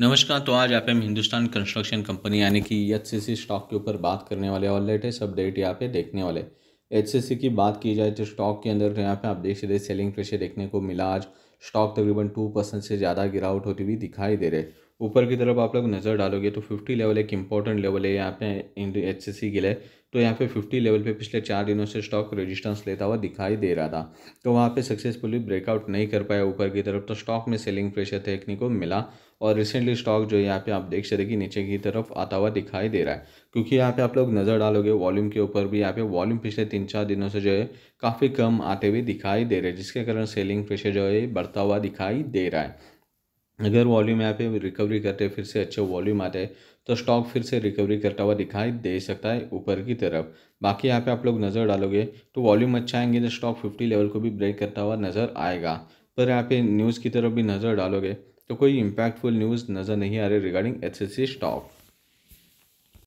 नमस्कार तो आज आप हम हिंदुस्तान कंस्ट्रक्शन कंपनी यानी कि एच स्टॉक के ऊपर बात करने वाले और लेटेस्ट अपडेट यहाँ पे देखने वाले एच की बात की जाए तो स्टॉक के अंदर तो यहाँ पे आप देख सकते सेलिंग प्रेशर देखने को मिला आज स्टॉक तकरीबन टू परसेंट से ज़्यादा गिरावट होती हुई दिखाई दे रहे ऊपर की तरफ आप लोग नज़र डालोगे तो फिफ्टी लेवल एक इंपॉर्टेंट लेवल है यहाँ पे एच सी सी गिले तो यहाँ पे फिफ्टी लेवल पे पिछले चार दिनों से स्टॉक रेजिस्टेंस लेता हुआ दिखाई दे रहा था तो वहाँ पे सक्सेसफुली ब्रेकआउट नहीं कर पाया ऊपर की तरफ तो स्टॉक में सेलिंग प्रेशर देखने को मिला और रिसेंटली स्टॉक जो यहाँ पे आप देख सकते कि नीचे की तरफ आता हुआ दिखाई दे रहा है क्योंकि यहाँ पे आप लोग नज़र डालोगे वॉल्यूम के ऊपर भी यहाँ पे वॉल्यूम पिछले तीन चार दिनों से जो है काफ़ी कम आते हुए दिखाई दे रहे हैं जिसके कारण सेलिंग प्रेशर जो है बढ़ता हुआ दिखाई दे रहा है अगर वॉल्यूम यहाँ पे रिकवरी करते फिर से अच्छे वॉल्यूम आते हैं तो स्टॉक फिर से रिकवरी करता हुआ दिखाई दे सकता है ऊपर की तरफ बाकी यहाँ पे आप लोग नज़र डालोगे तो वॉल्यूम अच्छा आएंगे तो स्टॉक 50 लेवल को भी ब्रेक करता हुआ नज़र आएगा पर यहाँ पे न्यूज़ की तरफ भी नज़र डालोगे तो कोई इम्पैक्टफुल न्यूज़ नज़र नहीं आ रही रिगार्डिंग एच एस स्टॉक